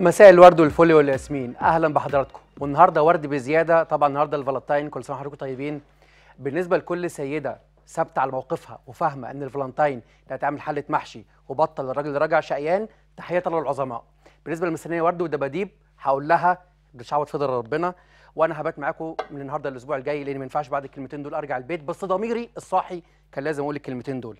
مساء الورد والفل والياسمين اهلا بحضراتكم والنهارده ورد بزياده طبعا النهارده الفالنتاين كل سنه وحضراتكم طيبين بالنسبه لكل سيده ثابته على موقفها وفاهمه ان الفالنتاين ده هتعمل حله محشي وبطل الراجل اللي راجع شقيان تحيه للعظماء بالنسبه للمستنيه ورد ودباديب هقول لها بتشعوض فضل ربنا وانا هبات معاكم من النهارده الاسبوع الجاي لان ما ينفعش بعد الكلمتين دول ارجع البيت بس ضميري الصاحي كان لازم اقول الكلمتين دول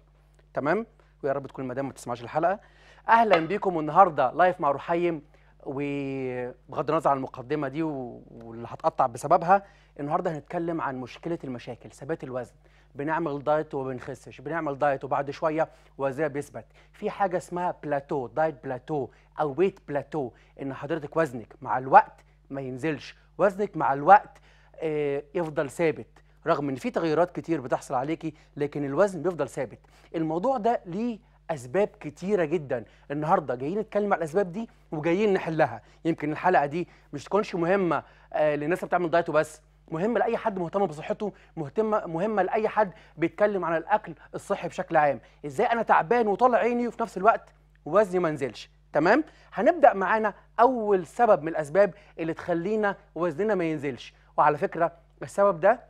تمام ويا رب تكون المدام ما تسمعش الحلقه اهلا بيكم النهارده لايف مع رحيم وبغض النظر عن المقدمه دي واللي هتقطع بسببها النهارده هنتكلم عن مشكله المشاكل ثبات الوزن بنعمل دايت وبنخسش بنعمل دايت وبعد شويه وزنها بيثبت في حاجه اسمها بلاتو دايت بلاتو او ويت بلاتو ان حضرتك وزنك مع الوقت ما ينزلش وزنك مع الوقت آه، يفضل ثابت رغم ان في تغيرات كتير بتحصل عليكي لكن الوزن بيفضل ثابت الموضوع ده ليه اسباب كتيره جدا النهارده جايين نتكلم على الاسباب دي وجايين نحلها يمكن الحلقه دي مش تكونش مهمه آه، للناس اللي بتعمل دايت وبس مهمه لاي حد مهتم بصحته مهتمه مهمه لاي حد بيتكلم عن الاكل الصحي بشكل عام ازاي انا تعبان وطالع عيني وفي نفس الوقت وزني ما نزلش تمام هنبدا معانا اول سبب من الاسباب اللي تخلينا وزننا ما ينزلش وعلى فكره السبب ده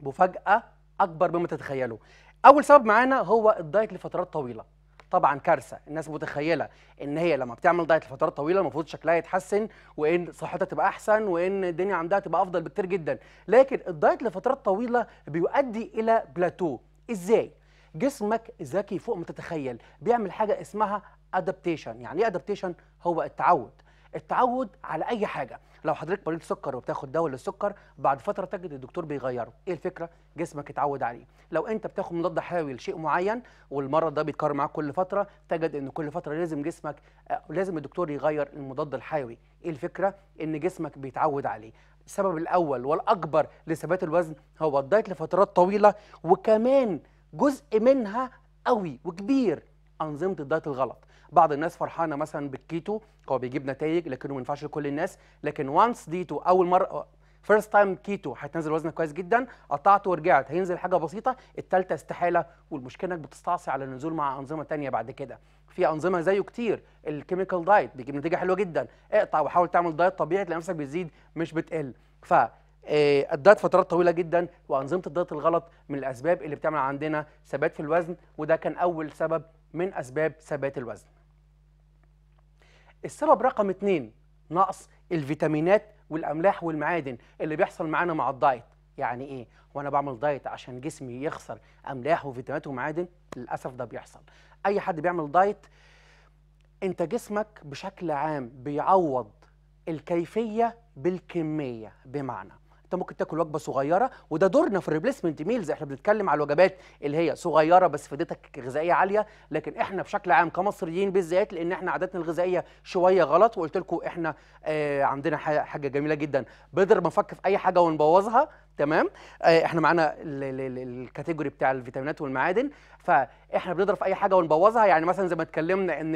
مفاجاه اكبر مما تتخيلوا اول سبب معانا هو الدايت لفترات طويله طبعا كارثه الناس متخيله ان هي لما بتعمل دايت لفترات طويله المفروض شكلها يتحسن وان صحتها تبقى احسن وان الدنيا عندها تبقى افضل بكتير جدا لكن الدايت لفترات طويله بيؤدي الى بلاتو ازاي جسمك ذكي فوق ما تتخيل بيعمل حاجه اسمها ادابتيشن يعني ايه ادابتيشن هو التعود التعود على اي حاجه لو حضرتك مريض سكر وبتاخد دواء للسكر بعد فتره تجد الدكتور بيغيره ايه الفكره جسمك اتعود عليه لو انت بتاخد مضاد حيوي لشيء معين والمرض ده بيتكرر معاك كل فتره تجد ان كل فتره لازم جسمك آه، لازم الدكتور يغير المضاد الحيوي ايه الفكره ان جسمك بيتعود عليه السبب الاول والاكبر لثبات الوزن هو الدايت لفترات طويله وكمان جزء منها قوي وكبير انظمه الدايت الغلط بعض الناس فرحانه مثلا بالكيتو هو بيجيب نتائج لكنه ما ينفعش لكل الناس لكن وانس ديتو اول مره فيرست تايم كيتو هتنزل وزنك كويس جدا قطعته ورجعت هينزل حاجه بسيطه الثالثه استحاله والمشكله انك بتستعصي على النزول مع انظمه ثانيه بعد كده في انظمه زيه كتير الكيميكال دايت بيجيب نتيجه حلوه جدا اقطع وحاول تعمل دايت طبيعي تلاقي نفسك بتزيد مش بتقل ف آه، الدايت فترات طويله جدا وانظمه الدايت الغلط من الاسباب اللي بتعمل عندنا ثبات في الوزن وده كان اول سبب من اسباب ثبات الوزن السبب رقم اتنين نقص الفيتامينات والاملاح والمعادن اللي بيحصل معانا مع الدايت يعني ايه وانا بعمل دايت عشان جسمي يخسر املاح وفيتامينات ومعادن للاسف ده بيحصل اي حد بيعمل دايت انت جسمك بشكل عام بيعوض الكيفيه بالكميه بمعنى انت ممكن تاكل وجبه صغيره وده دورنا في الريبليسمنت ميلز احنا بنتكلم على الوجبات اللي هي صغيره بس فائدتك غذائيه عاليه لكن احنا بشكل عام كمصريين بالذات لان احنا عاداتنا الغذائيه شويه غلط وقلت لكم احنا آه عندنا حاجه جميله جدا بنقدر بنفك في اي حاجه ونبوظها تمام آه احنا معانا الكاتيجوري بتاع الفيتامينات والمعادن فاحنا بنضرب في اي حاجه ونبوظها يعني مثلا زي ما اتكلمنا ان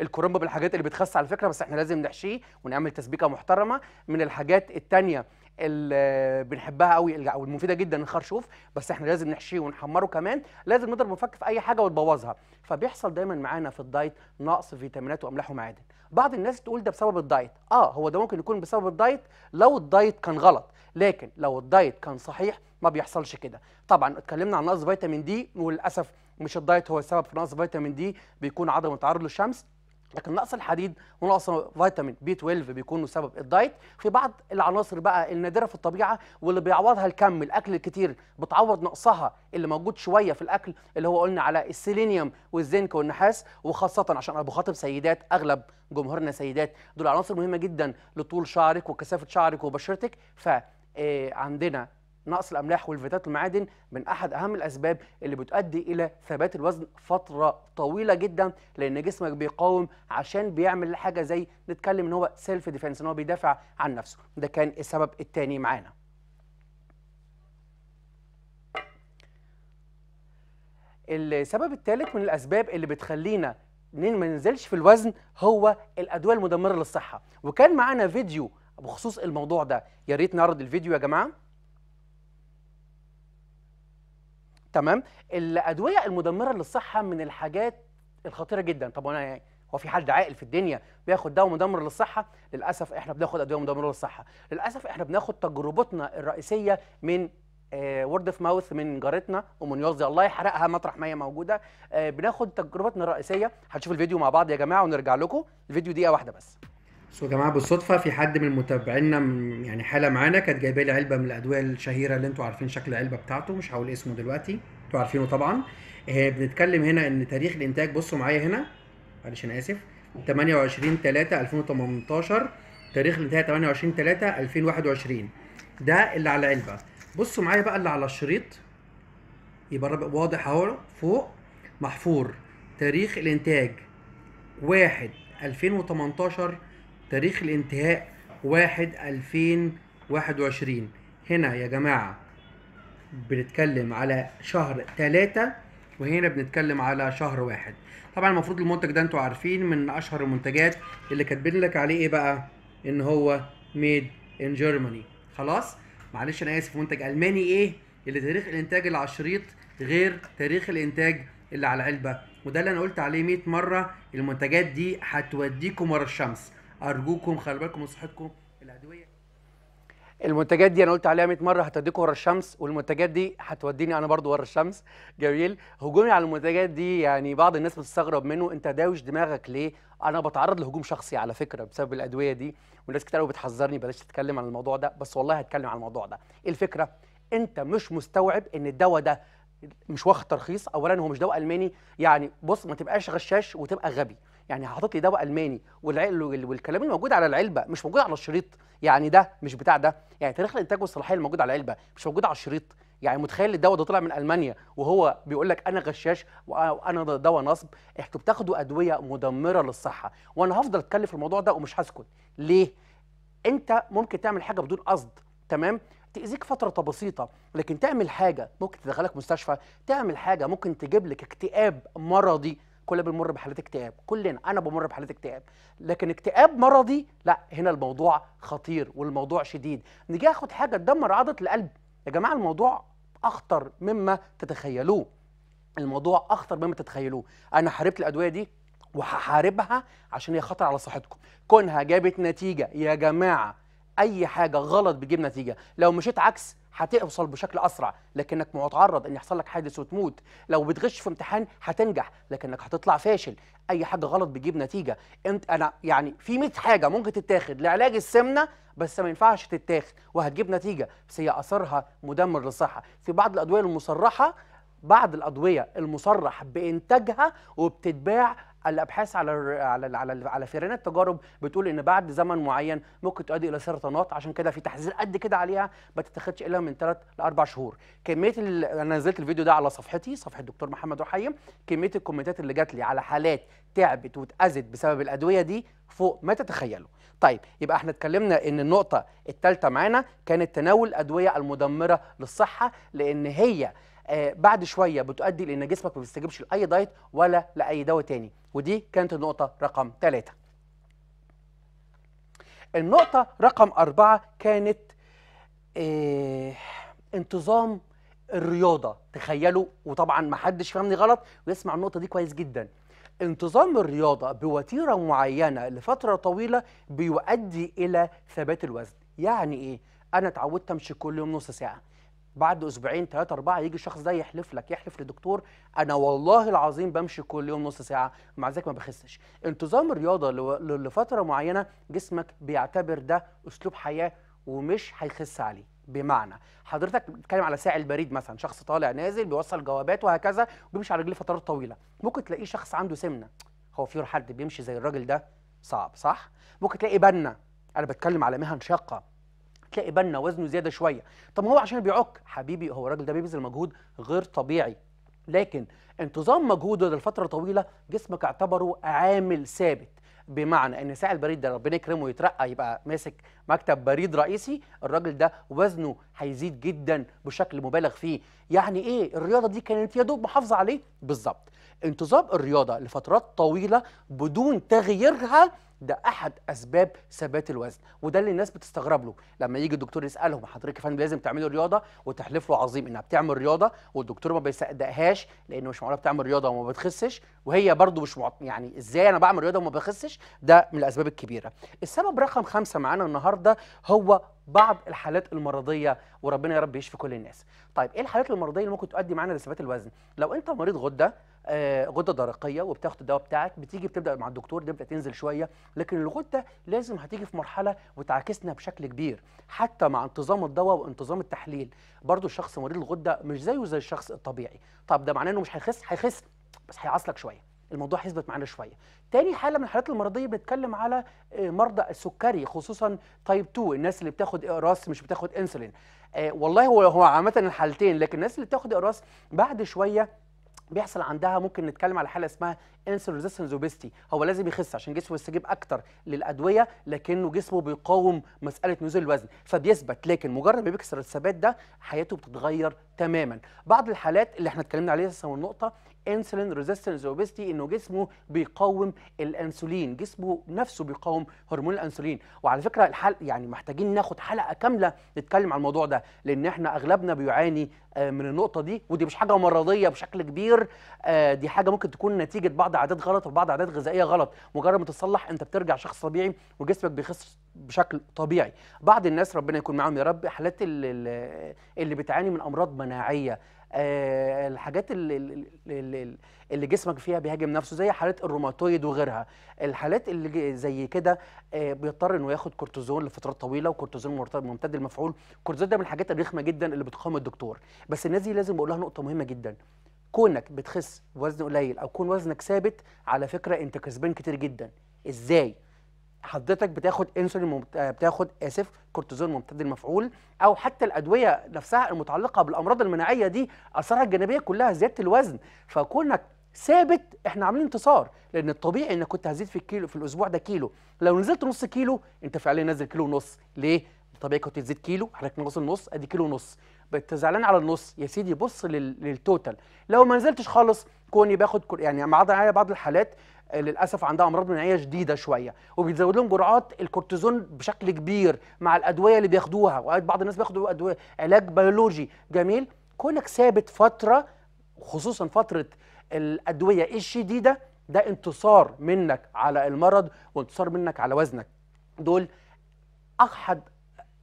الكرنب بالحاجات اللي بتخس على فكره بس احنا لازم نحشيه ونعمل تسبيكه محترمه من الحاجات الثانيه اللي بنحبها قوي او المفيده جدا الخرشوف بس احنا لازم نحشيه ونحمره كمان لازم نضرب ونفك في اي حاجه وتبوظها فبيحصل دايما معانا في الدايت نقص فيتامينات واملاح ومعادن بعض الناس تقول ده بسبب الدايت اه هو ده ممكن يكون بسبب الدايت لو الدايت كان غلط لكن لو الدايت كان صحيح ما بيحصلش كده طبعا اتكلمنا عن نقص فيتامين دي وللاسف مش الدايت هو السبب في نقص فيتامين دي بيكون عدم التعرض للشمس لكن نقص الحديد ونقص فيتامين بي 12 بيكونوا سبب الدايت في بعض العناصر بقى النادره في الطبيعه واللي بيعوضها الكم الاكل الكتير بتعوض نقصها اللي موجود شويه في الاكل اللي هو قلنا على السيلينيوم والزنك والنحاس وخاصه عشان انا بخاطب سيدات اغلب جمهورنا سيدات دول عناصر مهمه جدا لطول شعرك وكثافه شعرك وبشرتك ف آه، عندنا نقص الأملاح والفيتات والمعادن من أحد أهم الأسباب اللي بتؤدي إلى ثبات الوزن فترة طويلة جدا لأن جسمك بيقاوم عشان بيعمل حاجة زي نتكلم إن هو سيلف ديفنس إن هو بيدافع عن نفسه ده كان السبب الثاني معانا السبب الثالث من الأسباب اللي بتخلينا ما ننزلش في الوزن هو الأدوية المدمرة للصحة وكان معانا فيديو بخصوص الموضوع ده يا ريت نعرض الفيديو يا جماعه تمام الادويه المدمره للصحه من الحاجات الخطيره جدا طب وانا يعني هو في حد عاقل في الدنيا بياخد دواء مدمر للصحه للاسف احنا بناخد ادويه مدمره للصحه للاسف احنا بناخد تجربتنا الرئيسيه من وورد اوف ماوث من جارتنا ومن نيوزي الله يحرقها مطرح ما هي موجوده آه بناخد تجربتنا الرئيسيه هنشوف الفيديو مع بعض يا جماعه ونرجع لكم الفيديو دقيقه واحده بس سو يا جماعه بالصدفه في حد من متابعينا يعني حاله معانا كانت جايبه لي علبه من الادويه الشهيره اللي انتوا عارفين شكل العلبه بتاعته مش هقول اسمه دلوقتي انتوا عارفينه طبعا هي بنتكلم هنا ان تاريخ الانتاج بصوا معايا هنا معلش انا اسف 28 3 2018 تاريخ الانتاج 28 3 2021 ده اللي على العلبه بصوا معايا بقى اللي على الشريط يبقى واضح اهو فوق محفور تاريخ الانتاج 1 2018 تاريخ الانتهاء واحد ألفين واحد وعشرين هنا يا جماعة بنتكلم على شهر تلاتة وهنا بنتكلم على شهر واحد طبعا المفروض المنتج ده انتوا عارفين من اشهر المنتجات اللي كاتبين لك عليه ايه بقى ان هو ميد ان جيرماني خلاص معلش انا اسف منتج الماني ايه اللي تاريخ الانتاج اللي على الشريط غير تاريخ الانتاج اللي على العلبه وده اللي انا قلت عليه 100 مره المنتجات دي هتوديكم ورا الشمس ارجوكم خلي بالكم من صحتكم الادويه المنتجات دي انا قلت عليها 100 مره هتوديكم ورا الشمس والمنتجات دي هتوديني انا برضو ورا الشمس جميل هجومي على المنتجات دي يعني بعض الناس بتستغرب منه انت داوش دماغك ليه انا بتعرض لهجوم شخصي على فكره بسبب الادويه دي وناس كتير قوي بتحذرني بلاش تتكلم عن الموضوع ده بس والله هتكلم عن الموضوع ده ايه الفكره انت مش مستوعب ان الدواء ده مش واخد ترخيص اولا هو مش دواء الماني يعني بص ما تبقاش غشاش وتبقى غبي يعني حاطط لي دواء الماني والكلام الموجود على العلبه مش موجود على الشريط يعني ده مش بتاع ده يعني تاريخ الانتاج والصلاحيه الموجود على العلبه مش موجود على الشريط يعني متخيل الدواء ده طلع من المانيا وهو بيقول لك انا غشاش وانا دواء نصب انتوا بتاخدوا ادويه مدمره للصحه وانا هفضل اتكلم في الموضوع ده ومش هسكت ليه انت ممكن تعمل حاجه بدون قصد تمام تأذيك فترة بسيطة لكن تعمل حاجة ممكن تدخلك مستشفى تعمل حاجة ممكن تجيب لك اكتئاب مرضي كلنا بنمر بحالات اكتئاب كلنا انا بمر بحالات اكتئاب لكن اكتئاب مرضي لا هنا الموضوع خطير والموضوع شديد نيجي اخد حاجه تدمر عضله القلب يا جماعه الموضوع اخطر مما تتخيلوه الموضوع اخطر مما تتخيلوه انا حاربت الادويه دي وهحاربها عشان هي خطر على صحتكم كونها جابت نتيجه يا جماعه اي حاجه غلط بتجيب نتيجه لو مشيت عكس هتوصل بشكل اسرع لكنك متعرض ان يحصل لك حادث وتموت لو بتغش في امتحان هتنجح لكنك هتطلع فاشل اي حاجه غلط بتجيب نتيجه انت انا يعني في 100 حاجه ممكن تتاخد لعلاج السمنه بس ما ينفعش تتاخد وهتجيب نتيجه بس هي اثرها مدمر للصحه في بعض الادويه المصرحه بعض الادويه المصرح بانتاجها وبتتباع الابحاث على على على, على فئران التجارب بتقول ان بعد زمن معين ممكن تؤدي الى سرطانات عشان كده في تحذير قد كده عليها ما تتاخدش الا من 3 لاربع شهور كميه انا نزلت الفيديو ده على صفحتي صفحه الدكتور محمد رحيم كميه الكومنتات اللي جات لي على حالات تعبت واتاذت بسبب الادويه دي فوق ما تتخيلوا طيب يبقى احنا اتكلمنا ان النقطه الثالثه معانا كانت تناول الادويه المدمره للصحه لان هي آه، بعد شويه بتؤدي لان جسمك ما بيستجيبش لاي دايت ولا لاي دواء تاني ودي كانت النقطه رقم ثلاثة النقطه رقم أربعة كانت اه انتظام الرياضه تخيلوا وطبعا ما حدش فهمني غلط ويسمع النقطه دي كويس جدا انتظام الرياضه بوتيره معينه لفتره طويله بيؤدي الى ثبات الوزن يعني ايه انا اتعودت امشي كل يوم نص ساعه بعد اسبوعين ثلاثه اربعه يجي الشخص ده يحلف لك يحلف لدكتور انا والله العظيم بمشي كل يوم نص ساعه مع ذلك ما بخسش انتظام الرياضه لفتره معينه جسمك بيعتبر ده اسلوب حياه ومش هيخس عليه بمعنى حضرتك بتتكلم على ساعي البريد مثلا شخص طالع نازل بيوصل جوابات وهكذا وبيمشي على رجليه فترات طويله ممكن تلاقيه شخص عنده سمنه هو في حد بيمشي زي الراجل ده صعب صح ممكن تلاقي بنا انا بتكلم على مهن شاقه هتلاقي بنا وزنه زياده شويه طب ما هو عشان بيعك حبيبي هو الراجل ده بيبذل مجهود غير طبيعي لكن انتظام مجهوده لفتره طويله جسمك اعتبره عامل ثابت بمعنى ان ساعة البريد ده ربنا يكرمه يترقى يبقى ماسك مكتب بريد رئيسي الراجل ده وزنه هيزيد جدا بشكل مبالغ فيه يعني ايه الرياضه دي كانت يا دوب محافظه عليه بالظبط انتظام الرياضه لفترات طويله بدون تغييرها ده احد اسباب ثبات الوزن وده اللي الناس بتستغرب له لما يجي الدكتور يسالهم حضرتك يا فندم لازم تعملي رياضه وتحلف له عظيم انها بتعمل رياضه والدكتور ما بيصدقهاش لانه مش معقوله بتعمل رياضه وما بتخسش وهي برده مش معط... يعني ازاي انا بعمل رياضه وما بخسش ده من الاسباب الكبيره السبب رقم خمسة معانا النهارده هو بعض الحالات المرضيه وربنا يا رب يشفي كل الناس طيب ايه الحالات المرضيه اللي ممكن تؤدي معانا لثبات الوزن لو انت مريض غده آه، غده درقيه وبتاخد الدواء بتاعك بتيجي بتبدا مع الدكتور تبدا تنزل شويه لكن الغده لازم هتيجي في مرحله وتعاكسنا بشكل كبير حتى مع انتظام الدواء وانتظام التحليل برضو الشخص مريض الغده مش زيه زي الشخص الطبيعي طب ده معناه انه مش هيخس هيخس بس هيعصلك شويه الموضوع هيثبت معانا شويه. تاني حاله من الحالات المرضيه بنتكلم على آه، مرضى السكري خصوصا تايب 2 الناس اللي بتاخد اقراص مش بتاخد انسولين. آه، والله هو هو عامه الحالتين لكن الناس اللي بتاخد اقراص بعد شويه بيحصل عندها ممكن نتكلم على حاله اسمها انسولين ريزيستنس اوبيستي هو لازم يخس عشان جسمه يستجيب اكتر للادويه لكنه جسمه بيقاوم مساله نزول الوزن فبيثبت لكن مجرد ما بيكسر الثبات ده حياته بتتغير تماما بعض الحالات اللي احنا اتكلمنا عليها لسه النقطه انسولين ريزيستنس اوبستي انه جسمه بيقاوم الانسولين جسمه نفسه بيقاوم هرمون الانسولين وعلى فكره الحل يعني محتاجين ناخد حلقه كامله نتكلم عن الموضوع ده لان احنا اغلبنا بيعاني آه، من النقطه دي ودي مش حاجه مرضيه بشكل كبير آه، دي حاجه ممكن تكون نتيجه بعض عادات غلط وبعض عادات غذائيه غلط مجرد ما تصلح انت بترجع شخص طبيعي وجسمك بيخس بشكل طبيعي بعض الناس ربنا يكون معاهم يا رب حالات اللي بتعاني من امراض مناعيه آه، الحاجات اللي, اللي اللي جسمك فيها بيهاجم نفسه زي حالات الروماتويد وغيرها الحالات اللي زي كده آه، بيضطر انه ياخد كورتيزون لفترات طويله وكورتيزون ممتد المفعول كورتيزون ده من الحاجات الرخمه جدا اللي بتقاوم الدكتور بس الناس دي لازم بقول لها نقطه مهمه جدا كونك بتخس وزن قليل او كون وزنك ثابت على فكره انت كسبان كتير جدا ازاي حضرتك بتاخد انسولين ممت... آه، بتاخد اسف كورتيزون ممتد المفعول او حتى الادويه نفسها المتعلقه بالامراض المناعيه دي اثارها الجانبيه كلها زياده الوزن فكونك ثابت احنا عاملين انتصار لان الطبيعي انك كنت هتزيد في الكيلو في الاسبوع ده كيلو لو نزلت نص كيلو انت فعليا نازل كيلو ونص ليه طبيعي كنت تزيد كيلو حضرتك ناقص النص ادي كيلو ونص بقيت زعلان على النص يا سيدي بص لل... للتوتال لو ما نزلتش خالص كوني باخد يعني مع بعض الحالات آه، للاسف عندها امراض مناعيه شديده شويه وبيزود لهم جرعات الكورتيزون بشكل كبير مع الادويه اللي بياخدوها وقت بعض الناس بياخدوا ادويه علاج بيولوجي جميل كونك ثابت فتره خصوصا فتره الادويه الشديده ده انتصار منك على المرض وانتصار منك على وزنك دول احد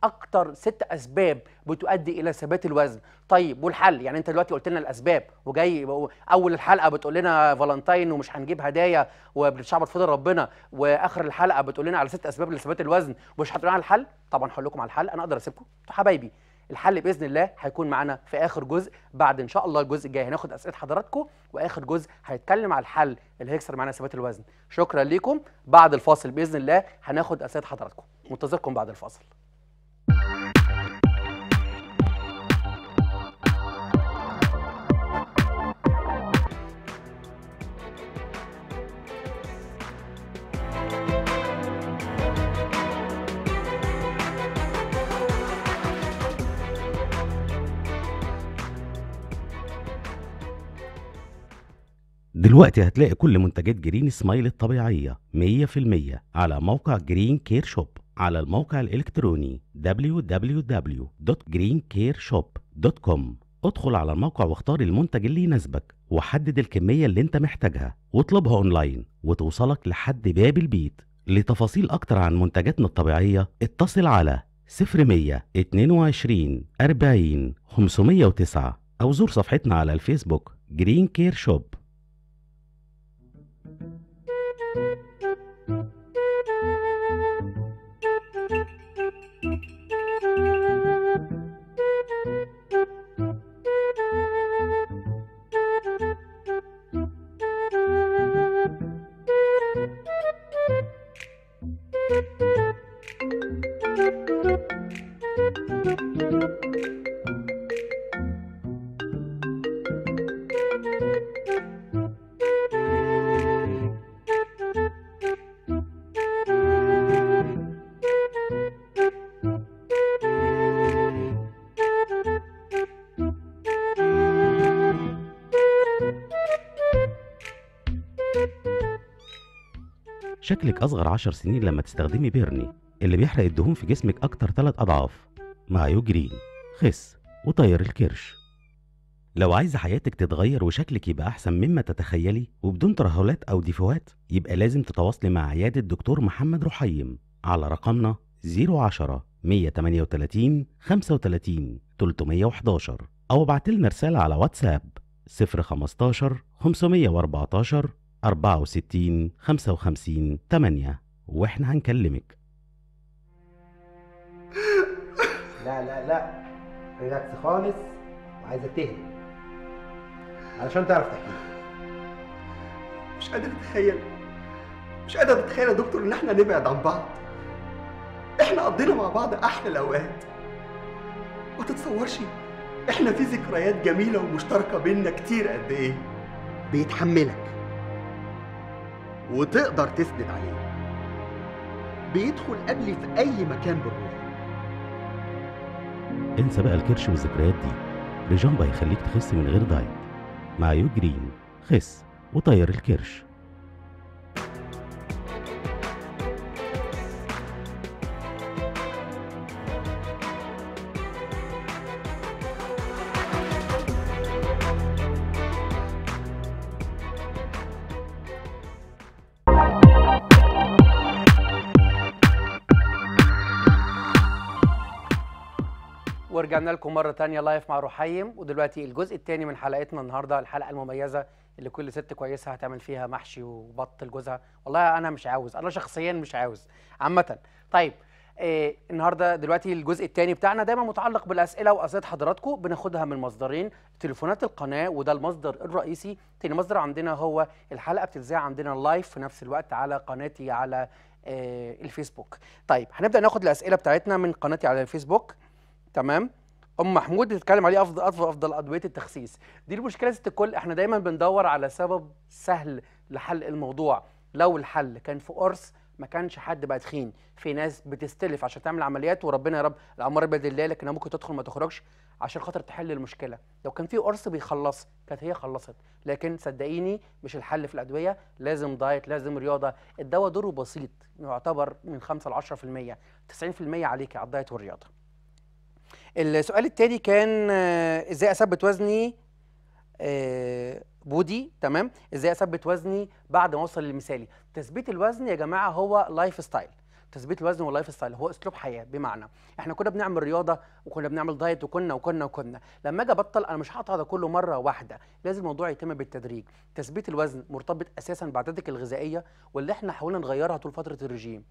اكتر ست اسباب بتؤدي الى ثبات الوزن طيب والحل يعني انت دلوقتي قلت لنا الاسباب وجاي اول الحلقه بتقول لنا فالنتاين ومش هنجيب هدايا وبنتشعبط فضل ربنا واخر الحلقه بتقول لنا على ست اسباب لثبات الوزن ومش هتقول على الحل طبعا هقول لكم على الحل انا اقدر اسيبكم انتوا حبايبي الحل باذن الله هيكون معانا في اخر جزء بعد ان شاء الله الجزء الجاي هناخد اسئله حضراتكم واخر جزء هيتكلم على الحل اللي هيكسر معانا ثبات الوزن شكرا ليكم بعد الفاصل باذن الله هناخد اسئله حضراتكم منتظركم بعد الفاصل دلوقتي هتلاقي كل منتجات جرين سمايل الطبيعية 100% على موقع جرين كير شوب على الموقع الإلكتروني www.greencareshop.com ادخل على الموقع واختار المنتج اللي يناسبك وحدد الكمية اللي انت محتاجها واطلبها اونلاين وتوصلك لحد باب البيت لتفاصيل أكتر عن منتجاتنا الطبيعية اتصل على 0122 40 509 أو زور صفحتنا على الفيسبوك جرين كير شوب شكلك أصغر عشر سنين لما تستخدمي بيرني اللي بيحرق الدهون في جسمك أكتر ثلاث أضعاف مع يوجرين خس وطير الكرش لو عايزة حياتك تتغير وشكلك يبقى أحسن مما تتخيلي وبدون ترهلات أو ديفوهات يبقى لازم تتواصلي مع عيادة دكتور محمد رحيم على رقمنا 010 138 35 311 أو ابعتلنا رسالة على واتساب 015 514 64 55 8 واحنا هنكلمك لا لا لا ريلاكس خالص وعايزك تهدى علشان تعرف تحكي مش قادر اتخيل مش قادر اتخيل يا دكتور ان احنا نبعد عن بعض احنا قضينا مع بعض احلى الاوقات ما تتصورش احنا في ذكريات جميله ومشتركه بينا كتير قد ايه بيتحملك وتقدر تسند عليه بيدخل قبلي في أي مكان بالروح انسى بقى الكرش والذكريات دي ريجامبا هيخليك تخس من غير دايت مع يوجرين خس وطير الكرش ورجعنا لكم مرة تانية لايف مع رحيم ودلوقتي الجزء الثاني من حلقتنا النهاردة الحلقة المميزة اللي كل ست كويسة هتعمل فيها محشي وبط لجوزها والله أنا مش عاوز أنا شخصيا مش عاوز عامة طيب إيه النهارده دلوقتي الجزء الثاني بتاعنا دايما متعلق بالاسئله واسئله حضراتكم بناخدها من مصدرين تليفونات القناه وده المصدر الرئيسي تاني مصدر عندنا هو الحلقه بتتذاع عندنا لايف في نفس الوقت على قناتي على إيه الفيسبوك طيب هنبدا ناخد الاسئله بتاعتنا من قناتي على الفيسبوك تمام ام محمود بتتكلم عليه افضل افضل افضل ادويه التخسيس دي المشكله ست الكل احنا دايما بندور على سبب سهل لحل الموضوع لو الحل كان في قرص ما كانش حد بقى تخين في ناس بتستلف عشان تعمل عمليات وربنا يا رب الامر بيد الله لكنها ممكن تدخل ما تخرجش عشان خاطر تحل المشكله لو كان في قرص بيخلص كانت هي خلصت لكن صدقيني مش الحل في الادويه لازم دايت لازم رياضه الدواء دوره بسيط يعتبر من 5 ل 10% 90% عليك على الدايت والرياضه السؤال الثاني كان آه، ازاي اثبت وزني آه، بودي تمام ازاي اثبت وزني بعد ما اوصل للمثالي تثبيت الوزن يا جماعه هو لايف ستايل تثبيت الوزن واللايف ستايل هو اسلوب حياه بمعنى احنا كنا بنعمل رياضه وكنا بنعمل دايت وكنا وكنا وكنا لما اجي ابطل انا مش هقطع ده كله مره واحده لازم الموضوع يتم بالتدريج تثبيت الوزن مرتبط اساسا بعددك الغذائيه واللي احنا حاولنا نغيرها طول فتره الرجيم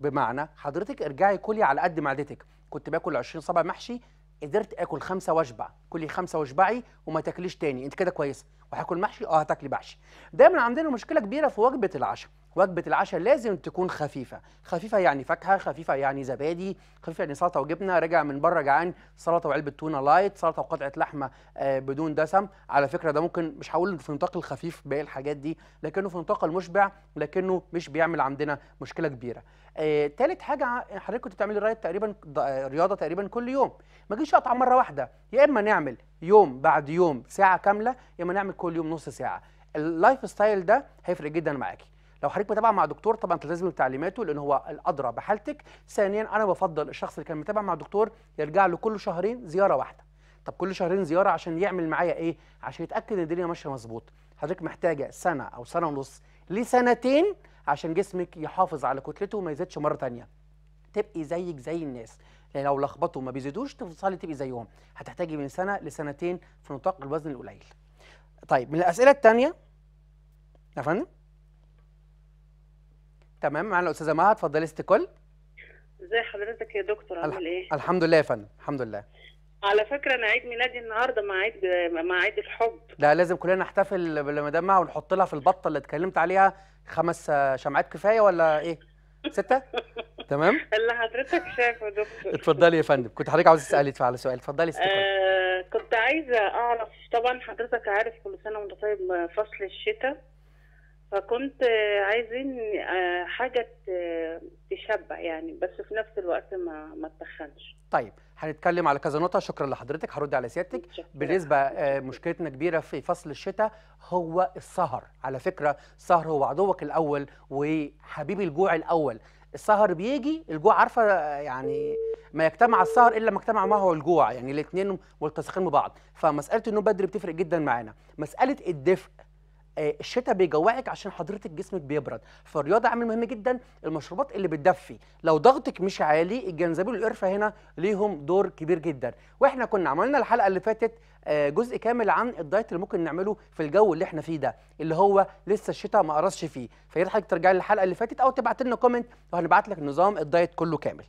بمعنى حضرتك ارجعي كلي على قد معدتك كنت باكل 20 صبع محشي قدرت اكل خمسه واشبع كلي خمسه واشبعي وما تاكليش تاني انت كده كويسه وهاكل محشي اه هتاكلي محشي دايما عندنا مشكله كبيره في وجبه العشاء وجبه العشاء لازم تكون خفيفه خفيفه يعني فاكهه خفيفه يعني زبادي خفيفه يعني سلطه وجبنه راجع من بره جعان سلطه وعلبه تونه لايت سلطه وقطعه لحمه آه بدون دسم على فكره ده ممكن مش هقول في نطاق الخفيف باقي الحاجات دي لكنه في نطاق المشبع لكنه مش بيعمل عندنا مشكله كبيره آه، تالت حاجه حضرتك كنت بتعملي رايت تقريبا آه، رياضه تقريبا كل يوم ما جيش اقطع مره واحده يا اما نعمل يوم بعد يوم ساعه كامله يا اما نعمل كل يوم نص ساعه اللايف ستايل ده هيفرق جدا معاكي لو حضرتك متابعه مع دكتور طبعا تلتزم بتعليماته لان هو الادرى بحالتك ثانيا انا بفضل الشخص اللي كان متابع مع دكتور يرجع له كل شهرين زياره واحده طب كل شهرين زياره عشان يعمل معايا ايه عشان يتاكد ان الدنيا ماشيه مظبوط حضرتك محتاجه سنه او سنه ونص لسنتين عشان جسمك يحافظ على كتلته وما يزيدش مره ثانيه تبقي زيك زي الناس يعني لو لخبطوا ما بيزيدوش تفضلي تبقي زيهم هتحتاجي من سنه لسنتين في نطاق الوزن القليل طيب من الاسئله الثانيه يا فندم تمام معانا الاستاذه مها اتفضلي استكل ازي حضرتك يا دكتور عامل ايه الحمد لله يا فندم الحمد لله على فكره انا عيد ميلادي النهارده مع عيد مع عيد الحب لا لازم كلنا نحتفل بالمدام معها ونحط لها في البطه اللي اتكلمت عليها خمس شمعات كفايه ولا ايه؟ سته؟ تمام؟ اللي حضرتك شايفه يا دكتور اتفضلي يا فندم كنت حضرتك عاوزه تسالي على سؤال اتفضلي يا آه كنت عايزه اعرف طبعا حضرتك عارف كل سنه وانت طيب فصل الشتاء فكنت عايزين آه، حاجه تشبع يعني بس في نفس الوقت ما ما تتخنش طيب هنتكلم على كذا نقطه شكرا لحضرتك هرد على سيادتك بالنسبه آه، مشكلتنا كبيره في فصل الشتاء هو السهر على فكره السهر هو عدوك الاول وحبيب الجوع الاول السهر بيجي الجوع عارفه آه، يعني ما يجتمع السهر الا ما اجتمع معه الجوع يعني الاثنين ملتصقين ببعض فمساله النوم بدري بتفرق جدا معانا مساله الدفء آه، الشتاء بيجوعك عشان حضرتك جسمك بيبرد فالرياضه عامل مهم جدا المشروبات اللي بتدفي لو ضغطك مش عالي الجنزبيل والقرفه هنا ليهم دور كبير جدا واحنا كنا عملنا الحلقه اللي فاتت آه، جزء كامل عن الدايت اللي ممكن نعمله في الجو اللي احنا فيه ده اللي هو لسه الشتاء ما قرصش فيه فيا ريت حضرتك ترجع للحلقه اللي فاتت او تبعت لنا كومنت وهنبعت لك نظام الدايت كله كامل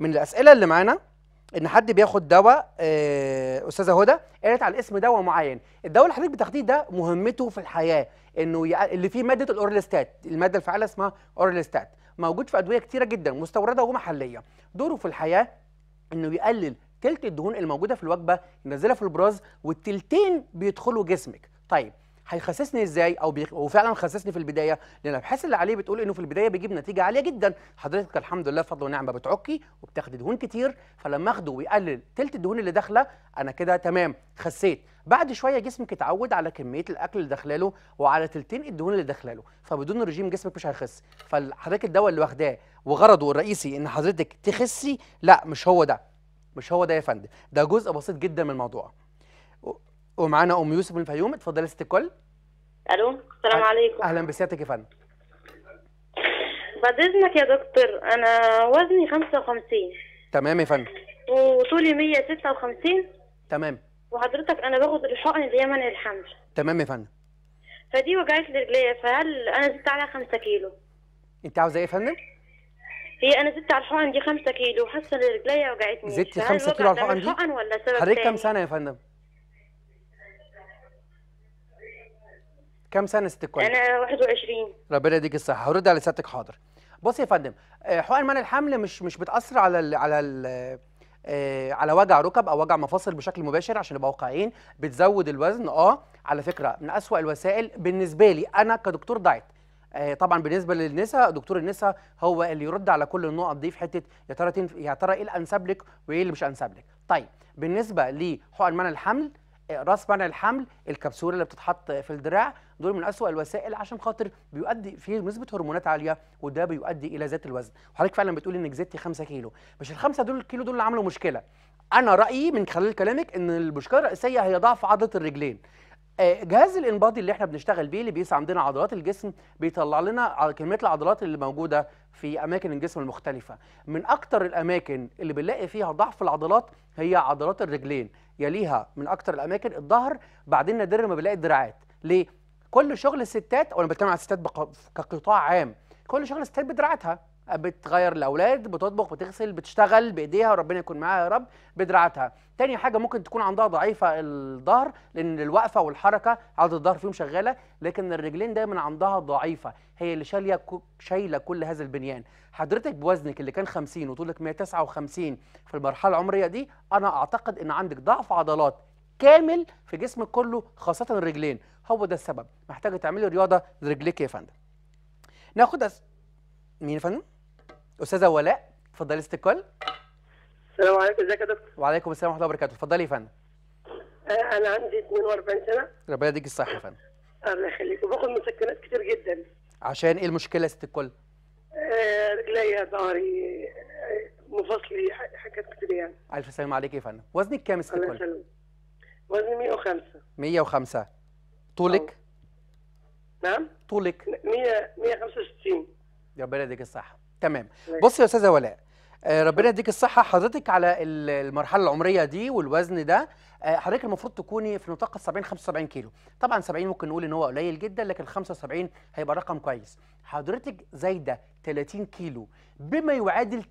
من الاسئله اللي معانا ان حد بياخد دواء آه، استاذه هدى قالت على اسم دواء معين الدواء اللي حضرتك بتاخديه ده مهمته في الحياه انه ي... اللي فيه ماده الاورليستات الماده الفعاله اسمها اورليستات موجود في ادويه كتيره جدا مستورده ومحليه دوره في الحياه انه يقلل تلت الدهون الموجوده في الوجبه ينزلها في البراز والتلتين بيدخلوا جسمك طيب هيخسسني ازاي او بيخ... وفعلا خسسني في البدايه لان الابحاث اللي عليه بتقول انه في البدايه بيجيب نتيجه عاليه جدا حضرتك الحمد لله بفضل ونعمه بتعكي وبتاخدي دهون كتير فلما اخده ويقلل تلت الدهون اللي داخله انا كده تمام خسيت بعد شويه جسمك اتعود على كميه الاكل اللي داخلاله وعلى تلتين الدهون اللي داخلاله فبدون الرجيم جسمك مش هيخس فحضرتك الدواء اللي واخداه وغرضه الرئيسي ان حضرتك تخسي لا مش هو ده مش هو ده يا فندم ده جزء بسيط جدا من الموضوع ومعانا ام يوسف من الفيوم اتفضلي يا ست الكل الو السلام عليكم اهلا بسيادتك يا فندم بعد اذنك يا دكتور انا وزني 55 تمام يا فندم وطولي 156 تمام وحضرتك انا باخد الحقن اللي هي منع الحمل تمام يا فندم فدي وجعت لي رجليا فهل انا زدت عليها 5 كيلو انت عاوزه ايه يا فندم؟ هي انا زدت على الحقن دي 5 كيلو وحاسه ان رجليا وجعتني زدتي 5 كيلو على الحقن دي؟ ولا سبب حضرتك كام سنه يا فندم؟ كام سنه ست الكل؟ انا 21 ربنا يديك الصحه هرد على سيادتك حاضر بص يا فندم آه، حقن منع الحمل مش مش بتاثر على الـ على الـ آه، على وجع ركب او وجع مفاصل بشكل مباشر عشان نبقى واقعيين بتزود الوزن اه على فكره من اسوأ الوسائل بالنسبه لي انا كدكتور دايت آه، طبعا بالنسبه للنساء دكتور النساء هو اللي يرد على كل النقط دي في حته يا ترى يا ترى ايه الانسب لك وايه اللي مش انسب لك طيب بالنسبه لحقن منع الحمل راس منع الحمل الكبسوله اللي بتتحط في الدراع دول من أسوأ الوسائل عشان خاطر بيؤدي فيه نسبه هرمونات عاليه وده بيؤدي الى زياده الوزن وحضرتك فعلا بتقول انك زدتي 5 كيلو مش الخمسة دول الكيلو دول اللي عملوا مشكله انا رايي من خلال كلامك ان المشكله الرئيسيه هي ضعف عضله الرجلين آه، جهاز الانبادي اللي احنا بنشتغل بيه اللي بيقيس عندنا عضلات الجسم بيطلع لنا على كميه العضلات اللي موجوده في اماكن الجسم المختلفه من اكتر الاماكن اللي بنلاقي فيها ضعف العضلات هي عضلات الرجلين يليها من اكتر الاماكن الظهر بعدين نادرا ما بنلاقي الدراعات ليه كل شغل الستات وانا بتكلم على الستات كقطاع عام كل شغل الستات بدراعاتها بتغير الاولاد بتطبخ بتغسل بتشتغل بايديها وربنا يكون معاها يا رب بدراعتها تاني حاجه ممكن تكون عندها ضعيفه الظهر لان الوقفه والحركه عضله الظهر فيهم شغاله لكن الرجلين دايما عندها ضعيفه هي اللي شاليه شايله كل هذا البنيان حضرتك بوزنك اللي كان 50 وطولك 159 في المرحله العمريه دي انا اعتقد ان عندك ضعف عضلات كامل في جسمك كله خاصه الرجلين هو ده السبب محتاجه تعملي رياضه لرجليك يا فندم ناخد أس... مين يا فندم استاذه ولاء اتفضلي الكل السلام عليكم ازيك يا دكتور وعليكم السلام ورحمه الله وبركاته اتفضلي يا فندم أه، انا عندي 42 سنه ربنا يديك الصحه يا فندم الله يخليك وباخد مسكنات كتير جدا عشان ايه المشكله يا ست الكل؟ أه، رجلي رجليا ظهري أه، مفصلي حاجات كتير يعني الف سلامه عليك يا فندم وزنك كام يا ست الكل؟ الله يسلمك وزني 105 105 طولك؟ أوه. نعم طولك 100 165 ربنا يديك الصحه تمام بص يا استاذه ولاء آه، ربنا يديك الصحة حضرتك على المرحلة العمرية دي والوزن ده آه، حضرتك المفروض تكوني في نطاق ال 70 75 كيلو طبعا 70 ممكن نقول ان هو قليل جدا لكن 75 هيبقى رقم كويس حضرتك زايدة 30 كيلو بما يعادل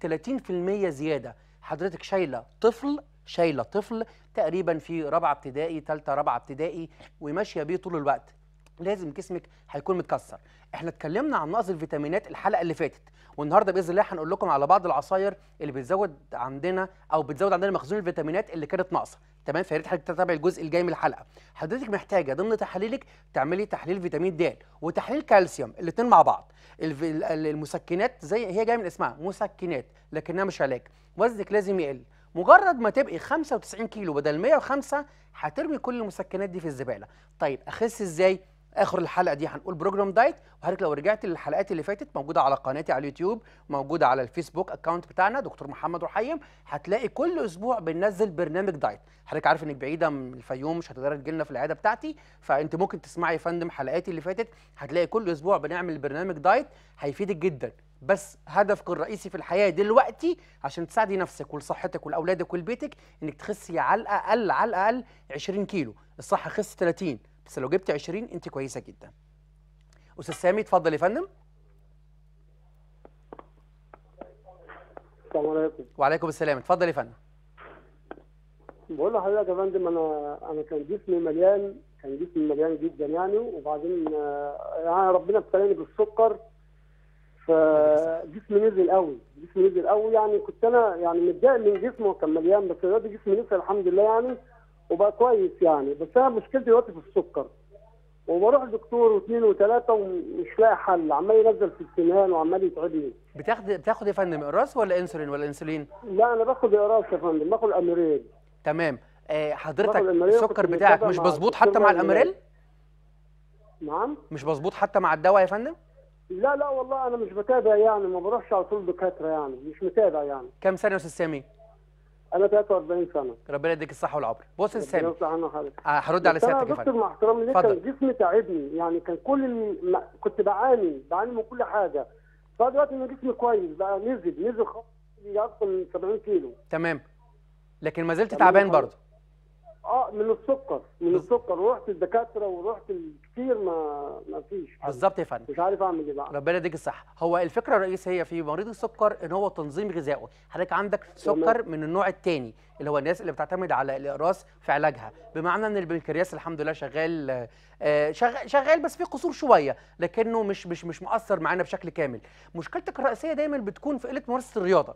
30% زيادة حضرتك شايلة طفل شايلة طفل تقريبا في رابعة ابتدائي ثالثة رابعة ابتدائي وماشية بيه طول الوقت لازم جسمك هيكون متكسر احنا اتكلمنا عن نقص الفيتامينات الحلقه اللي فاتت والنهارده باذن الله هنقول لكم على بعض العصاير اللي بتزود عندنا او بتزود عندنا مخزون الفيتامينات اللي كانت ناقصه تمام فيا ريت حضرتك تتابع الجزء الجاي من الحلقه حضرتك محتاجه ضمن تحاليلك تعملي تحليل فيتامين د وتحليل كالسيوم الاثنين مع بعض المسكنات زي هي جايه من اسمها مسكنات لكنها مش علاج وزنك لازم يقل مجرد ما تبقي 95 كيلو بدل 105 هترمي كل المسكنات دي في الزباله طيب اخس ازاي اخر الحلقه دي هنقول بروجرام دايت وحضرتك لو رجعت للحلقات اللي فاتت موجوده على قناتي على اليوتيوب موجوده على الفيسبوك اكونت بتاعنا دكتور محمد رحيم هتلاقي كل اسبوع بننزل برنامج دايت حضرتك عارف انك بعيده من الفيوم مش هتقدر تجي لنا في العياده بتاعتي فانت ممكن تسمعي يا فندم حلقاتي اللي فاتت هتلاقي كل اسبوع بنعمل برنامج دايت هيفيدك جدا بس هدفك الرئيسي في الحياه دلوقتي عشان تساعدي نفسك ولصحتك ولاولادك ولبيتك انك تخسي على الاقل على الاقل 20 كيلو الصح خس 30 بس لو جبت 20 انت كويسه جدا استاذ سامي اتفضل يا فندم السلام عليكم وعليكم السلام اتفضل يا فندم بقول لحضرتك يا فندم انا انا كان جسمي مليان كان جسمي مليان جدا يعني وبعدين آه، يعني ربنا ابتلاني بالسكر فجسمي نزل قوي جسمي نزل قوي يعني كنت انا يعني متضايق من جسمه وكان مليان بس دلوقتي جسمي نزل الحمد لله يعني وبقى كويس يعني بس انا مشكلتي دلوقتي في السكر وبروح لدكتور واثنين وثلاثه ومش لاقي حل عمال ينزل في السنان وعمال يتعبني بتاخد بتاخد يا فندم اقراص ولا انسولين ولا انسولين؟ لا انا باخد اقراص يا فندم باخد اميريل تمام آه حضرتك السكر بتاعك مش مظبوط حتى مع الاميريل؟ نعم مش مظبوط حتى مع الدواء يا فندم؟ لا لا والله انا مش بتابع يعني ما بروحش على طول دكاتره يعني مش متابع يعني كم سنه يا استاذ سامي؟ انا 43 سنه ربنا يديك الصحه والعمر بص يا سامي آه، هرد على سيادتك يا فندم دكتور مع احترامي ليك كان جسمي تعبني يعني كان كل الم... كنت بعاني بعاني من كل حاجه بقى دلوقتي ان جسمي كويس بقى نزل نزل خالص اكتر من 70 كيلو تمام لكن ما زلت تعبان برضه اه من السكر من السكر رحت الدكاتره ورحت كتير ما ما فيش بالظبط يا فندم مش عارف اعمل ايه بقى ربنا يديك الصحه هو الفكره الرئيسيه في مريض السكر ان هو تنظيم غذائه حضرتك عندك سكر من النوع الثاني اللي هو الناس اللي بتعتمد على الاقراص في علاجها بمعنى ان البنكرياس الحمد لله شغال آه، شغال, بس في قصور شويه لكنه مش مش مش مؤثر معانا بشكل كامل مشكلتك الرئيسيه دايما بتكون في قله ممارسه الرياضه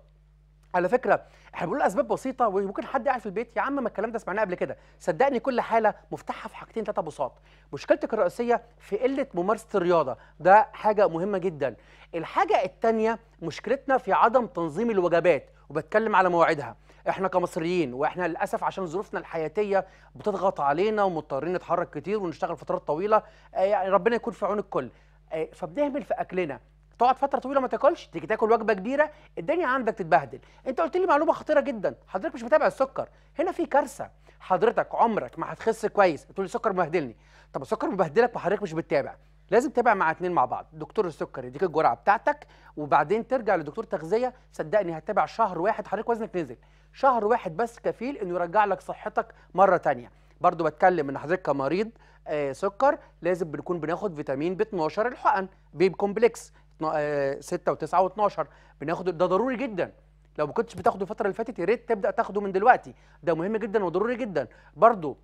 على فكره احنا بنقول اسباب بسيطه وممكن حد قاعد في البيت يا عم ما الكلام ده سمعناه قبل كده صدقني كل حاله مفتاحها في حاجتين ثلاثه بساط مشكلتك الرئيسيه في قله ممارسه الرياضه ده حاجه مهمه جدا الحاجه الثانيه مشكلتنا في عدم تنظيم الوجبات وبتكلم على مواعيدها احنا كمصريين واحنا للاسف عشان ظروفنا الحياتيه بتضغط علينا ومضطرين نتحرك كتير ونشتغل فترات طويله آه، يعني ربنا يكون في عون الكل آه، فبنهمل في اكلنا تقعد فتره طويله ما تاكلش تيجي تاكل وجبه كبيره الدنيا عندك تتبهدل انت قلت لي معلومه خطيره جدا حضرتك مش متابع السكر هنا في كارثه حضرتك عمرك ما هتخس كويس تقول لي السكر مبهدلني طب السكر مبهدلك وحضرتك مش بتتابع لازم تتابع مع اتنين مع بعض دكتور السكر يديك الجرعه بتاعتك وبعدين ترجع لدكتور تغذيه صدقني هتتابع شهر واحد حضرتك وزنك نزل شهر واحد بس كفيل انه يرجع لك صحتك مره تانية برضو بتكلم ان حضرتك كمريض آه سكر لازم بنكون بناخد فيتامين ب 12 الحقن بيب كومبلكس 6 و9 و12 بناخد ده ضروري جدا لو ما كنتش بتاخده الفتره اللي فاتت يا ريت تبدا تاخده من دلوقتي ده مهم جدا وضروري جدا برضو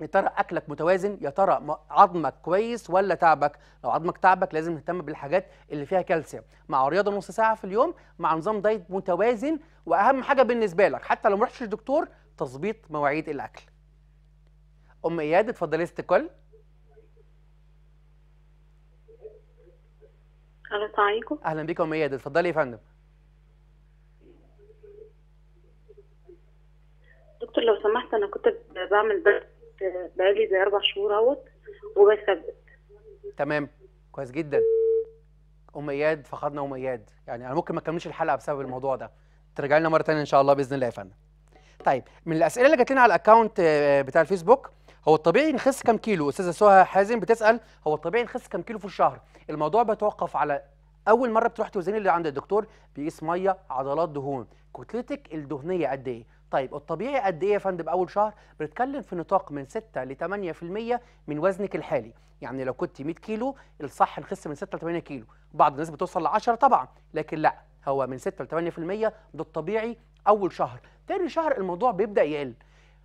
يا ترى اكلك متوازن يا ترى عظمك كويس ولا تعبك لو عظمك تعبك لازم نهتم بالحاجات اللي فيها كالسيوم مع رياضه نص ساعه في اليوم مع نظام دايت متوازن واهم حاجه بالنسبه لك حتى لو ما رحتش دكتور تظبيط مواعيد الاكل ام اياد اتفضلي استقل السلام عليكم اهلا بيك يا ام اياد اتفضلي يا فندم دكتور لو سمحت انا كنت بعمل بث بقالي زي اربع شهور اهوت وبثبت تمام كويس جدا ام اياد فقدنا ام اياد يعني انا ممكن ما اكملش الحلقه بسبب الموضوع ده ترجع لنا مره ثانيه ان شاء الله باذن الله يا فندم طيب من الاسئله اللي جات لنا على الاكونت آه، بتاع الفيسبوك هو الطبيعي نخس كام كيلو استاذه سهى حازم بتسال هو الطبيعي نخس كام كيلو في الشهر الموضوع بيتوقف على اول مره بتروح توزني اللي عند الدكتور بيقيس ميه عضلات دهون كتلتك الدهنيه قد ايه طيب الطبيعي قد ايه يا فندم اول شهر بنتكلم في نطاق من 6 ل 8% من وزنك الحالي يعني لو كنت 100 كيلو الصح نخس من 6 ل 8 كيلو بعض الناس بتوصل ل 10 طبعا لكن لا هو من 6 ل 8% ده الطبيعي اول شهر تاني شهر الموضوع بيبدا يقل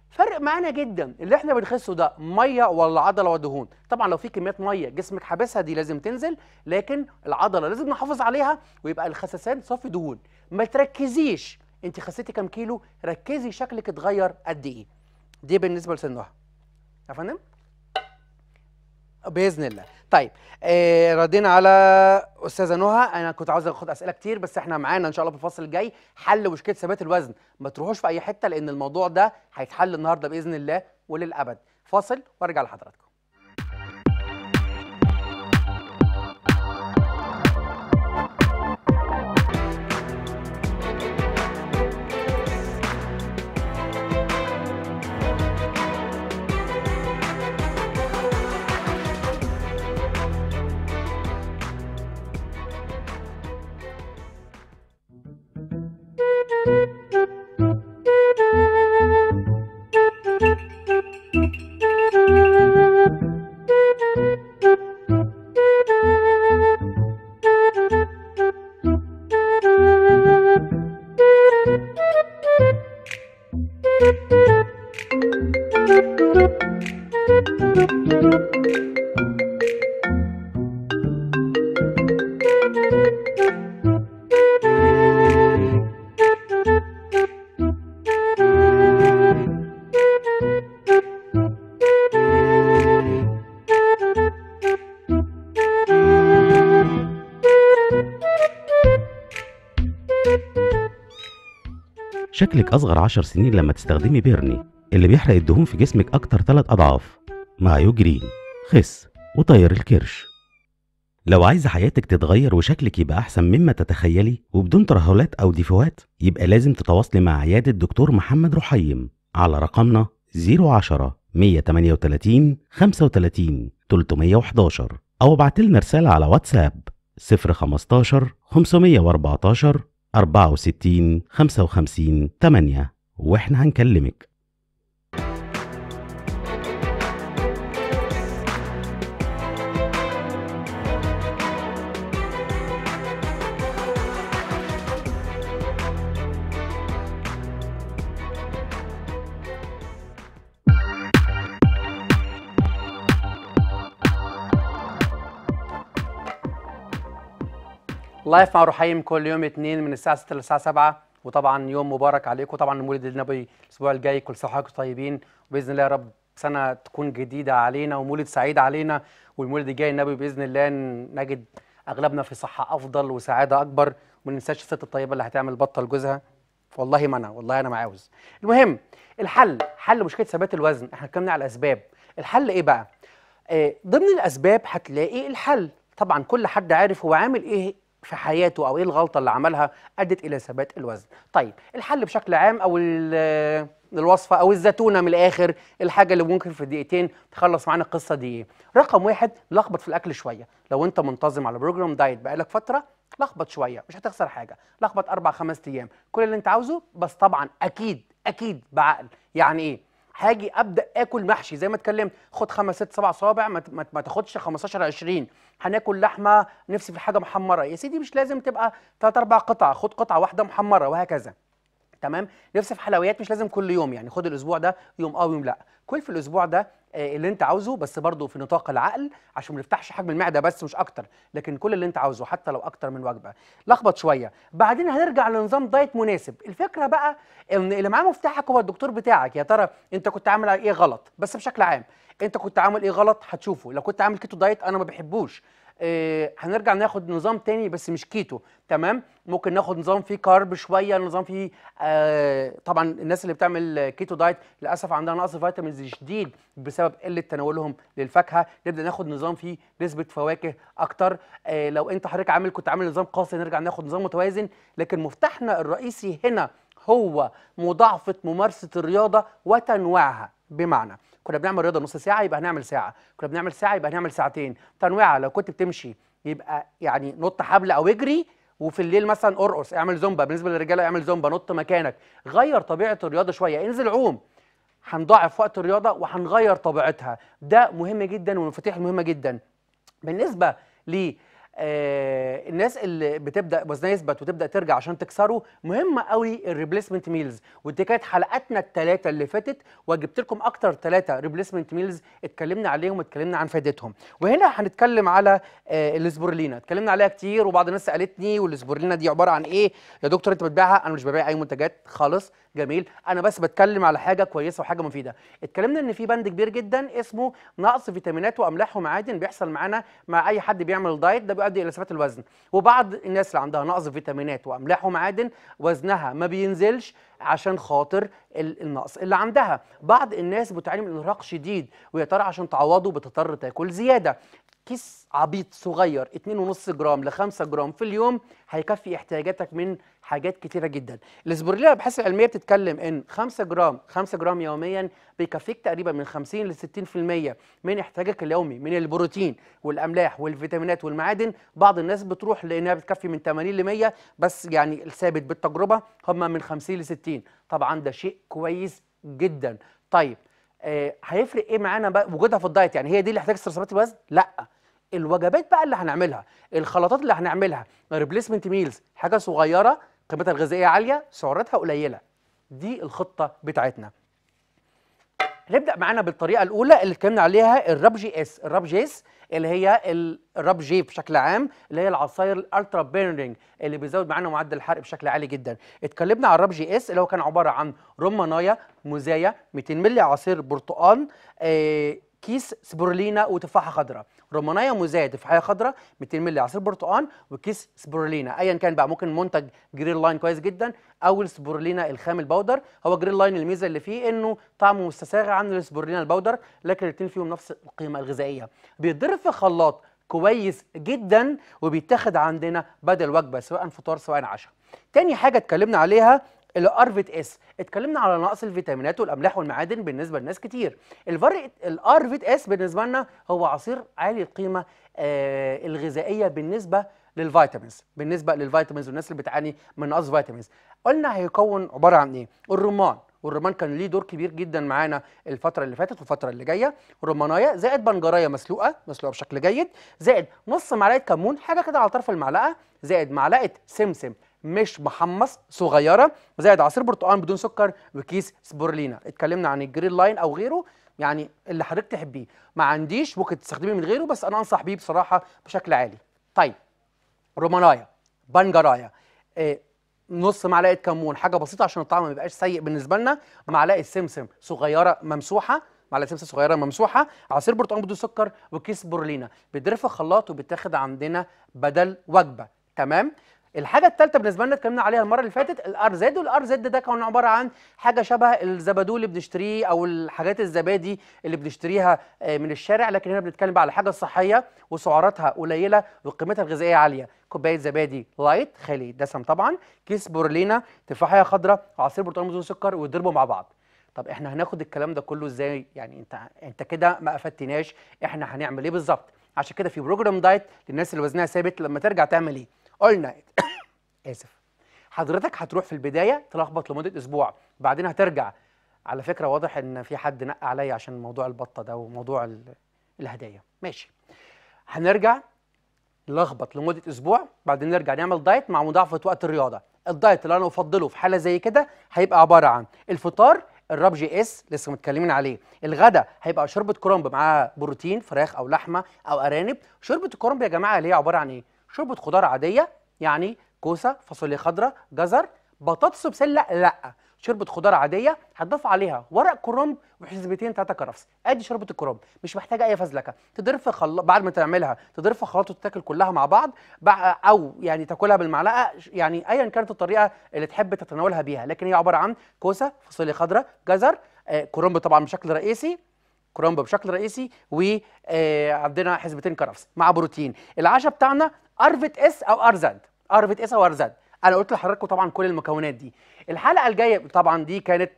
فرق معانا جدا اللي احنا بنخسه ده ميه ولا عضله ودهون طبعا لو في كميات ميه جسمك حابسها دي لازم تنزل لكن العضله لازم نحافظ عليها ويبقى الخسسان صافي دهون ما تركزيش انت خسيتي كام كيلو ركزي شكلك اتغير قد ايه دي بالنسبه لسنها يا فندم باذن الله طيب آه، ردينا على استاذه نهى انا كنت عاوز اخد اسئله كتير بس احنا معانا ان شاء الله في الفصل الجاي حل مشكله ثبات الوزن ما تروحوش في اي حته لان الموضوع ده هيتحل النهارده باذن الله وللابد فاصل وارجع لحضراتكم شكلك أصغر عشر سنين لما تستخدمي بيرني اللي بيحرق الدهون في جسمك أكتر ثلاث أضعاف مع يوجرين خس وطير الكرش لو عايزة حياتك تتغير وشكلك يبقى أحسن مما تتخيلي وبدون ترهلات أو ديفوات يبقى لازم تتواصلي مع عيادة دكتور محمد رحيم على رقمنا 010 138 35 311 أو ابعتلنا رسالة على واتساب 015 514 64 55 8 واحنا هنكلمك لايف مع رحيم كل يوم اثنين من الساعه 6 للساعه 7 وطبعا يوم مبارك عليكم طبعا مولد النبي الاسبوع الجاي كل سنه وحضراتكم طيبين وباذن الله يا رب سنه تكون جديده علينا ومولد سعيد علينا والمولد الجاي النبي باذن الله نجد اغلبنا في صحه افضل وسعاده اكبر وما ننساش الست الطيبه اللي هتعمل بطل جوزها والله ما انا والله انا ما عاوز المهم الحل حل مشكله ثبات الوزن احنا اتكلمنا على الاسباب الحل ايه بقى آه، ضمن الاسباب هتلاقي الحل طبعا كل حد عارف هو عامل ايه في حياته او ايه الغلطه اللي عملها ادت الى ثبات الوزن طيب الحل بشكل عام او آه، الوصفه او الزتونه من الاخر الحاجه اللي ممكن في دقيقتين تخلص معانا القصه دي ايه رقم واحد لخبط في الاكل شويه لو انت منتظم على بروجرام دايت بقالك فتره لخبط شويه مش هتخسر حاجه لخبط اربع خمس ايام كل اللي انت عاوزه بس طبعا اكيد اكيد بعقل يعني ايه هاجي ابدا اكل محشي زي ما اتكلمت خد خمس ست سبع صوابع ما, ما تاخدش 15 20 هناكل لحمه نفسي في حاجه محمره يا سيدي مش لازم تبقى ثلاث اربع قطع خد قطعه واحده محمره وهكذا تمام نفسي في حلويات مش لازم كل يوم يعني خد الاسبوع ده يوم اه ويوم لا كل في الاسبوع ده آه، اللي انت عاوزه بس برضه في نطاق العقل عشان ما نفتحش حجم المعده بس مش اكتر لكن كل اللي انت عاوزه حتى لو اكتر من وجبه لخبط شويه بعدين هنرجع لنظام دايت مناسب الفكره بقى ان اللي معاه مفتاحك هو الدكتور بتاعك يا ترى انت كنت عامل ايه غلط بس بشكل عام انت كنت عامل ايه غلط هتشوفه لو كنت عامل كيتو دايت انا ما بحبوش إيه هنرجع ناخد نظام تاني بس مش كيتو تمام ممكن ناخد نظام فيه كارب شويه نظام فيه آه طبعا الناس اللي بتعمل كيتو دايت للاسف عندها نقص فيتامينز شديد بسبب قله تناولهم للفاكهه نبدا ناخد نظام فيه نسبه فواكه اكتر آه لو انت حضرتك عامل كنت عامل نظام قاسي نرجع ناخد نظام متوازن لكن مفتاحنا الرئيسي هنا هو مضاعفه ممارسه الرياضه وتنوعها بمعنى كنا بنعمل رياضه نص ساعه يبقى هنعمل ساعه كنا بنعمل ساعه يبقى هنعمل ساعتين تنويعه لو كنت بتمشي يبقى يعني نط حبل او اجري وفي الليل مثلا ارقص اعمل زومبا بالنسبه للرجاله اعمل زومبا نط مكانك غير طبيعه الرياضه شويه انزل عوم هنضاعف وقت الرياضه وهنغير طبيعتها ده مهم جدا والمفاتيح مهمه جدا بالنسبه ليه آه الناس اللي بتبدا وزنها يثبت وتبدا ترجع عشان تكسره مهمه قوي الريبليسمنت ميلز ودي كانت حلقاتنا الثلاثه اللي فاتت وجبت لكم اكتر ثلاثه ريبليسمنت ميلز اتكلمنا عليهم واتكلمنا عن فائدتهم وهنا هنتكلم على آه اتكلمنا عليها كتير وبعض الناس سالتني والاسبورلينا دي عباره عن ايه يا دكتور انت بتبيعها انا مش ببيع اي منتجات خالص جميل انا بس بتكلم على حاجه كويسه وحاجه مفيده اتكلمنا ان في بند كبير جدا اسمه نقص فيتامينات واملاح ومعادن بيحصل معانا مع اي حد بيعمل دايت ده بيؤدي الى ثبات الوزن وبعض الناس اللي عندها نقص فيتامينات واملاح ومعادن وزنها ما بينزلش عشان خاطر النقص اللي عندها بعض الناس بتعاني من ارهاق شديد ويا ترى عشان تعوضه بتضطر تاكل زياده كيس عبيط صغير 2.5 جرام ل 5 جرام في اليوم هيكفي احتياجاتك من حاجات كتيره جدا الاسبرلية الابحاث العلميه بتتكلم ان 5 جرام 5 جرام يوميا بيكفيك تقريبا من 50 ل 60% من احتياجك اليومي من البروتين والاملاح والفيتامينات والمعادن بعض الناس بتروح لانها بتكفي من 80 ل 100 بس يعني الثابت بالتجربه هم من 50 ل 60 طبعا ده شيء كويس جدا طيب آه، هيفرق ايه معانا بقى وجودها في الدايت يعني هي دي اللي احتاج استرسالات الوزن لا الوجبات بقى اللي هنعملها الخلطات اللي هنعملها ريبليسمنت ميلز حاجه صغيره قيمتها الغذائيه عاليه سعراتها قليله دي الخطه بتاعتنا نبدا معانا بالطريقه الاولى اللي اتكلمنا عليها الراب جي اس الراب جي اس اللي هي الراب جي بشكل عام اللي هي العصاير الالترا بيرنينج اللي بيزود معانا معدل الحرق بشكل عالي جدا اتكلمنا على الراب جي اس اللي هو كان عباره عن رمانايا مزايا 200 مللي عصير برتقال آه كيس سبورلينا وتفاحه خضراء رمانيه مزايده في حاجه خضراء 200 مللي عصير برتقال وكيس سبورلينا ايا كان بقى ممكن منتج جرين لاين كويس جدا او السبورلينا الخام البودر هو جرين لاين الميزه اللي فيه انه طعمه مستساغ عن السبورلينا البودر لكن الاثنين فيهم نفس القيمه الغذائيه بيتضرب في خلاط كويس جدا وبيتاخد عندنا بدل وجبه سواء فطار سواء عشاء تاني حاجه اتكلمنا عليها الار فيت اس اتكلمنا على نقص الفيتامينات والاملاح والمعادن بالنسبه لناس كتير الفار الار فيت اس بالنسبه لنا هو عصير عالي القيمه آه الغذائيه بالنسبه للفيتامينز بالنسبه للفيتامينز والناس اللي بتعاني من نقص فيتامينز قلنا هيكون عباره عن ايه الرمان والرمان كان ليه دور كبير جدا معانا الفتره اللي فاتت والفتره اللي جايه رمانايه زائد بنجرايه مسلوقه مسلوقه بشكل جيد زائد نص معلقه كمون حاجه كده على طرف المعلقه زائد معلقه سمسم مش محمص صغيره زائد عصير برتقال بدون سكر وكيس سبورلينا اتكلمنا عن الجرين لاين او غيره يعني اللي حضرتك تحبيه ما عنديش ممكن تستخدميه من غيره بس انا انصح بيه بصراحه بشكل عالي طيب رومانايا بنجرايا إيه نص معلقه كمون حاجه بسيطه عشان الطعم ما يبقاش سيء بالنسبه لنا معلقه سمسم صغيره ممسوحه معلقه سمسم صغيره ممسوحه عصير برتقال بدون سكر وكيس بورلينا بيترفع خلاط الخلاط عندنا بدل وجبه تمام الحاجه الثالثه بالنسبه لنا اتكلمنا عليها المره اللي فاتت الار زد والار زد ده كان عباره عن حاجه شبه الزبادو اللي بنشتريه او الحاجات الزبادي اللي بنشتريها آه، من الشارع لكن هنا بنتكلم بقى على حاجه صحيه وسعراتها قليله وقيمتها الغذائيه عاليه كوبايه زبادي لايت خالي دسم طبعا كيس بورلينا تفاحيه خضراء وعصير برتقال مزود سكر ويضربوا مع بعض طب احنا هناخد الكلام ده كله ازاي يعني انت انت كده ما افدتناش احنا هنعمل ايه بالظبط عشان كده في بروجرام دايت للناس اللي وزنها ثابت لما ترجع تعمل ايه قلنا اسف حضرتك هتروح في البدايه تلخبط لمده اسبوع بعدين هترجع على فكره واضح ان في حد نق عليا عشان موضوع البطه ده وموضوع الهدايا ماشي هنرجع نلخبط لمده اسبوع بعدين نرجع نعمل دايت مع مضاعفه وقت الرياضه الدايت اللي انا افضله في حاله زي كده هيبقى عباره عن الفطار الراب جي اس لسه متكلمين عليه الغدا هيبقى شوربه كرنب معاها بروتين فراخ او لحمه او ارانب شوربه الكرنب يا جماعه اللي هي عباره عن ايه شوربه خضار عاديه يعني كوسه فاصوليا خضراء جزر بطاطس وبسله لا شوربه خضار عاديه هتضاف عليها ورق كرنب وحزبتين ثلاثه كرفس ادي شوربه الكرنب مش محتاجه اي فزلكه تضرب في خل... بعد ما تعملها تضرب في خلاط وتتاكل كلها مع بعض بع... او يعني تاكلها بالمعلقه يعني ايا كانت الطريقه اللي تحب تتناولها بيها لكن هي عباره عن كوسه فاصوليا خضراء جزر آه كرنب طبعا بشكل رئيسي كرنب بشكل رئيسي وعندنا آه، حزبتين كرفس مع بروتين العشاء بتاعنا ارفت اس او ارزد ارفت اس او ارزد انا قلت لحضراتكم طبعا كل المكونات دي الحلقه الجايه طبعا دي كانت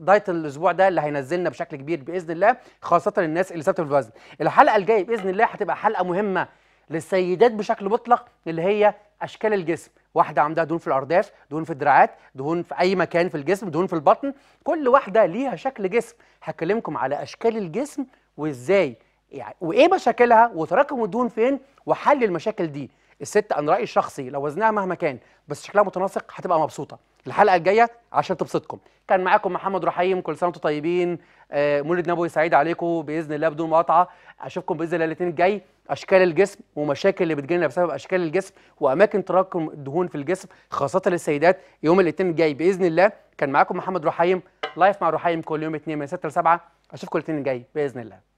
دايت الاسبوع ده اللي هينزلنا بشكل كبير باذن الله خاصه الناس اللي ثابته في الوزن الحلقه الجايه باذن الله هتبقى حلقه مهمه للسيدات بشكل مطلق اللي هي اشكال الجسم واحده عندها دهون في الارداف دهون في الدراعات دهون في اي مكان في الجسم دهون في البطن كل واحده ليها شكل جسم هكلمكم على اشكال الجسم وازاي يعني وايه مشاكلها وتراكم الدهون فين وحل المشاكل دي الست انا رايي الشخصي لو وزنها مهما كان بس شكلها متناسق هتبقى مبسوطه الحلقه الجايه عشان تبسطكم كان معاكم محمد رحيم كل سنه وانتم طيبين آه، مولد نبوي سعيد عليكم باذن الله بدون مقاطعه اشوفكم باذن الله الاثنين الجاي اشكال الجسم ومشاكل اللي بتجيلنا بسبب اشكال الجسم واماكن تراكم الدهون في الجسم خاصه للسيدات يوم الاثنين الجاي باذن الله كان معاكم محمد رحيم لايف مع رحيم كل يوم اثنين من 6 ل 7 اشوفكم الاثنين الجاي باذن الله